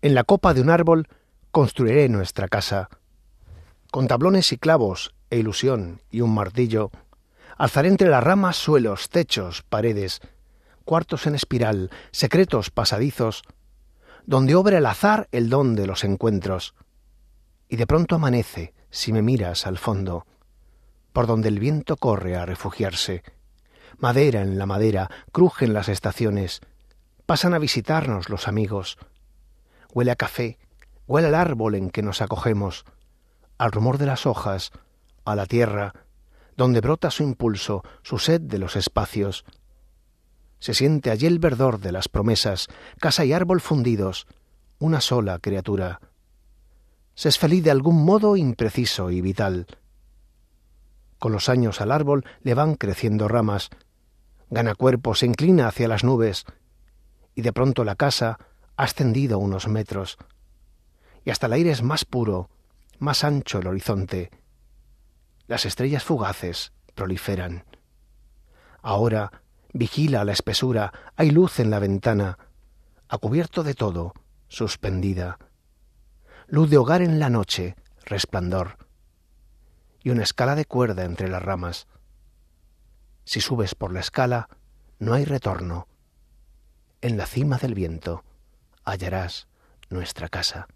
En la copa de un árbol construiré nuestra casa. Con tablones y clavos e ilusión y un martillo, alzaré entre las ramas suelos, techos, paredes, cuartos en espiral, secretos pasadizos, donde obra el azar el don de los encuentros. Y de pronto amanece, si me miras al fondo, por donde el viento corre a refugiarse. Madera en la madera, crujen las estaciones, pasan a visitarnos los amigos, huele a café, huele al árbol en que nos acogemos, al rumor de las hojas, a la tierra, donde brota su impulso, su sed de los espacios. Se siente allí el verdor de las promesas, casa y árbol fundidos, una sola criatura. Se es feliz de algún modo impreciso y vital. Con los años al árbol le van creciendo ramas, gana cuerpo, se inclina hacia las nubes, y de pronto la casa, ascendido unos metros, y hasta el aire es más puro, más ancho el horizonte. Las estrellas fugaces proliferan. Ahora vigila la espesura, hay luz en la ventana, a cubierto de todo, suspendida. Luz de hogar en la noche, resplandor. Y una escala de cuerda entre las ramas. Si subes por la escala, no hay retorno. En la cima del viento hallarás nuestra casa.